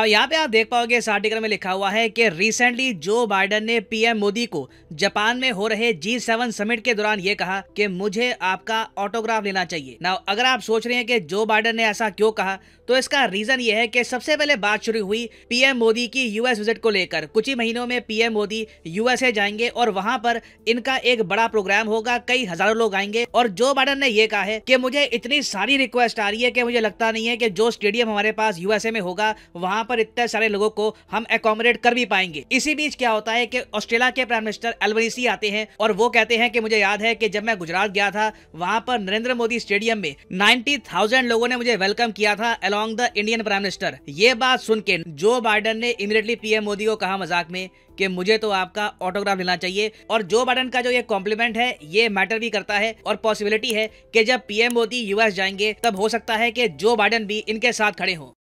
अब यहाँ पे आप देख पाओगे इस आर्टिकल में लिखा हुआ है कि रिसेंटली जो बाइडन ने पीएम मोदी को जापान में हो रहे जी सेवन समिट के दौरान ये कहा कि मुझे आपका ऑटोग्राफ लेना चाहिए ना अगर आप सोच रहे हैं कि जो बाइडन ने ऐसा क्यों कहा तो इसका रीजन ये है कि सबसे पहले बात शुरू हुई पीएम मोदी की यूएस विजिट को लेकर कुछ ही महीनों में पीएम मोदी यूएसए जाएंगे और वहाँ पर इनका एक बड़ा प्रोग्राम होगा कई हजारों लोग आएंगे और जो बाइडन ने ये कहा है की मुझे इतनी सारी रिक्वेस्ट आ रही है की मुझे लगता नहीं है की जो स्टेडियम हमारे पास यूएसए में होगा वहाँ यहाँ पर इतने सारे लोगों को हम अकोमोडेट कर भी पाएंगे इसी बीच क्या होता है कि ऑस्ट्रेलिया के प्राइम मिनिस्टर एल्बनीसी आते हैं और वो कहते हैं कि मुझे याद है कि जब मैं गुजरात गया था वहाँ पर नरेंद्र मोदी स्टेडियम में नाइन्टी थाउजेंड लोगों ने मुझे वेलकम किया था along the Indian prime minister ये बात सुन के जो बाइडन ने इमीडिएटली पीएम मोदी को कहा मजाक में कि मुझे तो आपका ऑटोग्राफ लेना चाहिए और जो बाइडन का जो ये कॉम्प्लीमेंट है ये मैटर भी करता है और पॉसिबिलिटी है कि जब पीएम मोदी यूएस जाएंगे तब हो सकता है कि जो बाइडन भी इनके साथ खड़े हों